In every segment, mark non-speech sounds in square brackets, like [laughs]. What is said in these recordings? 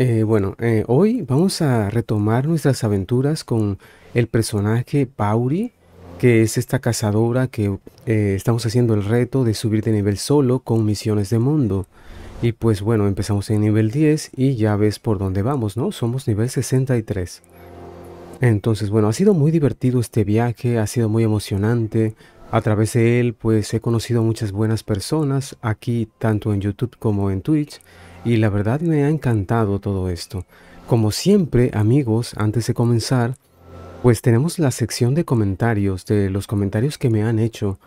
Eh, bueno, eh, hoy vamos a retomar nuestras aventuras con el personaje Pauri, que es esta cazadora que eh, estamos haciendo el reto de subir de nivel solo con misiones de mundo. Y pues bueno, empezamos en nivel 10 y ya ves por dónde vamos, ¿no? Somos nivel 63. Entonces, bueno, ha sido muy divertido este viaje, ha sido muy emocionante. A través de él, pues he conocido muchas buenas personas aquí, tanto en YouTube como en Twitch y la verdad me ha encantado todo esto. Como siempre, amigos, antes de comenzar, pues tenemos la sección de comentarios, de los comentarios que me han hecho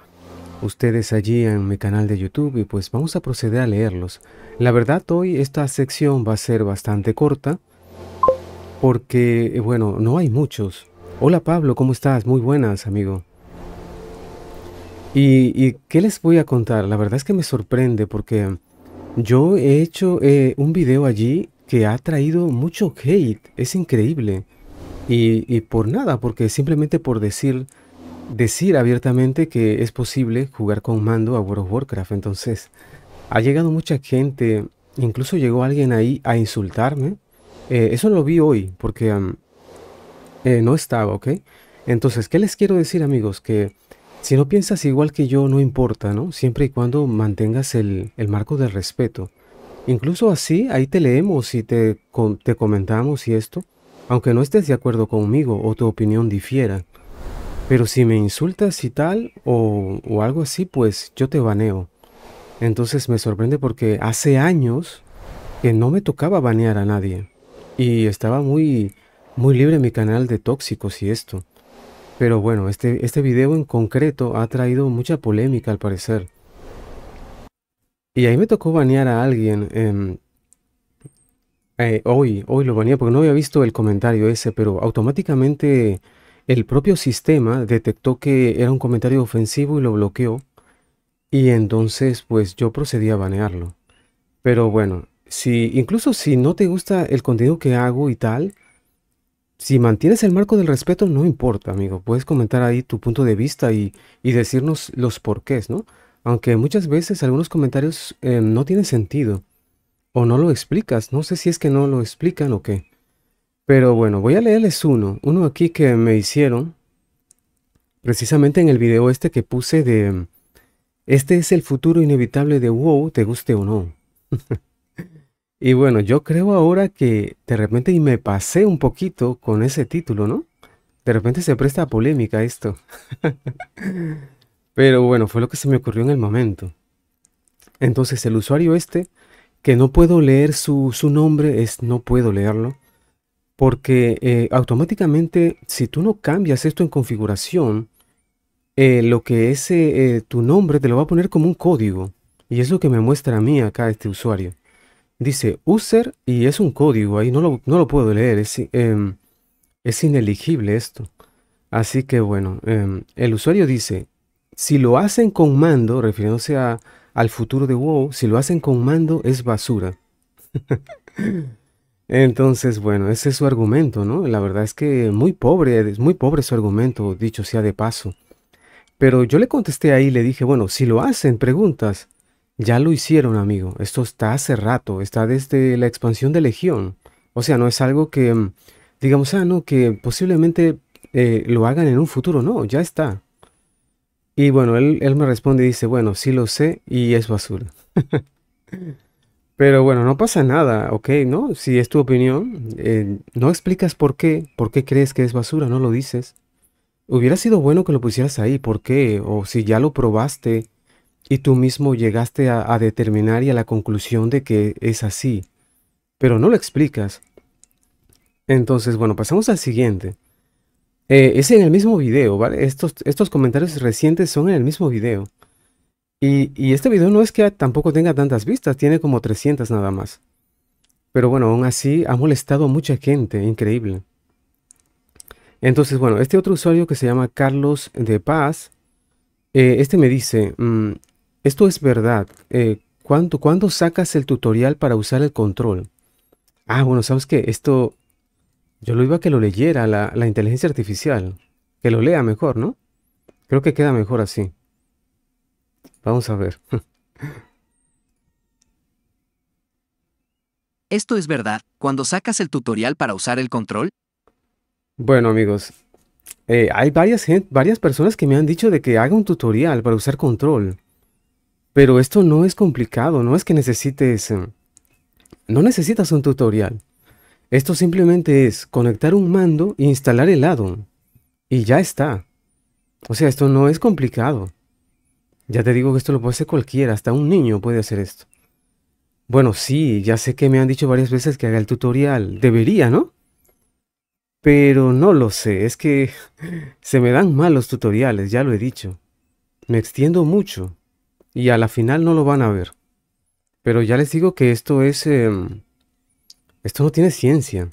ustedes allí en mi canal de YouTube y pues vamos a proceder a leerlos. La verdad hoy esta sección va a ser bastante corta porque, eh, bueno, no hay muchos. Hola Pablo, ¿cómo estás? Muy buenas, amigo. Y, ¿Y qué les voy a contar? La verdad es que me sorprende porque yo he hecho eh, un video allí que ha traído mucho hate, es increíble. Y, por nada, porque simplemente por decir, decir abiertamente que es posible jugar con mando a World of Warcraft. Entonces, ha llegado mucha gente, incluso llegó alguien ahí a insultarme. Eh, eso lo vi hoy, porque eh, no estaba, ¿ok? Entonces, ¿qué les quiero decir amigos? Que si no piensas igual que yo, no importa, ¿no? Siempre y cuando mantengas el, marco del respeto. Incluso así, ahí te leemos y te, te comentamos y esto, aunque no estés de acuerdo conmigo o tu opinión difiera. Pero si me insultas y tal, o, o algo así, pues yo te baneo. Entonces me sorprende porque hace años que no me tocaba banear a nadie. Y estaba muy, muy libre mi canal de tóxicos y esto. Pero bueno, este, este video en concreto ha traído mucha polémica al parecer. Y ahí me tocó banear a alguien. Em, eh, hoy, hoy lo baneé porque no había visto el comentario ese, pero automáticamente el propio sistema detectó que era un comentario ofensivo y lo bloqueó. Y entonces pues yo procedí a banearlo. Pero bueno, si incluso si no te gusta el contenido que hago y tal, si mantienes el marco del respeto, no importa, amigo. Puedes comentar ahí tu punto de vista y, y decirnos los porqués, ¿no? Aunque muchas veces algunos comentarios eh, no tienen sentido o no lo explicas. No sé si es que no lo explican o qué. Pero bueno, voy a leerles uno. Uno aquí que me hicieron precisamente en el video este que puse de... Este es el futuro inevitable de WoW, te guste o no. [laughs] Y bueno, yo creo ahora que de repente y me pasé un poquito con ese título, ¿no? De repente se presta polémica esto. [laughs] Pero bueno, fue lo que se me ocurrió en el momento. Entonces el usuario este, que no puedo leer su, nombre, es no puedo leerlo. Porque eh, automáticamente, si tú no cambias esto en configuración, eh, lo que es eh, tu nombre te lo va a poner como un código. Y es lo que me muestra a mí acá este usuario. Dice user y es un código ahí, no lo, no lo puedo leer, es, em, ineligible esto. Así que bueno, em, el usuario dice, si lo hacen con mando, refiriéndose al futuro de WoW, si lo hacen con mando es basura. [laughs] Entonces, bueno, ese es su argumento, ¿no? La verdad es que muy pobre, es muy pobre su argumento, dicho sea de paso. Pero yo le contesté ahí, le dije, bueno, si lo hacen, preguntas, ya lo hicieron, amigo. Esto está hace rato, está desde la expansión de Legión. O sea, no es algo que, mm, digamos, ah, no, que posiblemente eh, lo hagan en un futuro. No, ya está. Y bueno, él, me responde y dice, bueno, sí lo sé y es basura. [laughs] Pero bueno, no pasa nada, ¿ok? ¿No? Si es tu opinión, eh, no explicas por qué, por qué crees que es basura, no lo dices. Hubiera sido bueno que lo pusieras ahí, ¿por qué? O si ya lo probaste y tú mismo llegaste a, determinar y a la conclusión de que es así, pero no lo explicas. Entonces, bueno, pasamos al siguiente. Eh, es en el mismo video, ¿vale? Estos, estos comentarios recientes son en el mismo video. Y, este video no es que tampoco tenga tantas vistas, tiene como 300 nada más. Pero bueno, aún así ha molestado a mucha gente, increíble. Entonces, bueno, este otro usuario que se llama Carlos de Paz, eh, este me dice, mm, esto es verdad. Eh, ¿cuándo, sacas el tutorial para usar el control? Ah, bueno, ¿sabes qué? Esto yo lo iba a que lo leyera la, inteligencia artificial. Que lo lea mejor, ¿no? Creo que queda mejor así. Vamos a ver. [laughs] Esto es verdad. ¿Cuándo sacas el tutorial para usar el control. Bueno, amigos. Eh, hay varias, varias personas que me han dicho de que haga un tutorial para usar control. Pero esto no es complicado, no es que necesites... Eh, no necesitas un tutorial. Esto simplemente es conectar un mando e instalar el addon. Y ya está. O sea, esto no es complicado. Ya te digo que esto lo puede hacer cualquiera, hasta un niño puede hacer esto. Bueno, sí, ya sé que me han dicho varias veces que haga el tutorial. Debería, ¿no? Pero no lo sé, es que [laughs] se me dan mal los tutoriales, ya lo he dicho. Me extiendo mucho y a la final no lo van a ver. Pero ya les digo que esto es... Em, esto no tiene ciencia.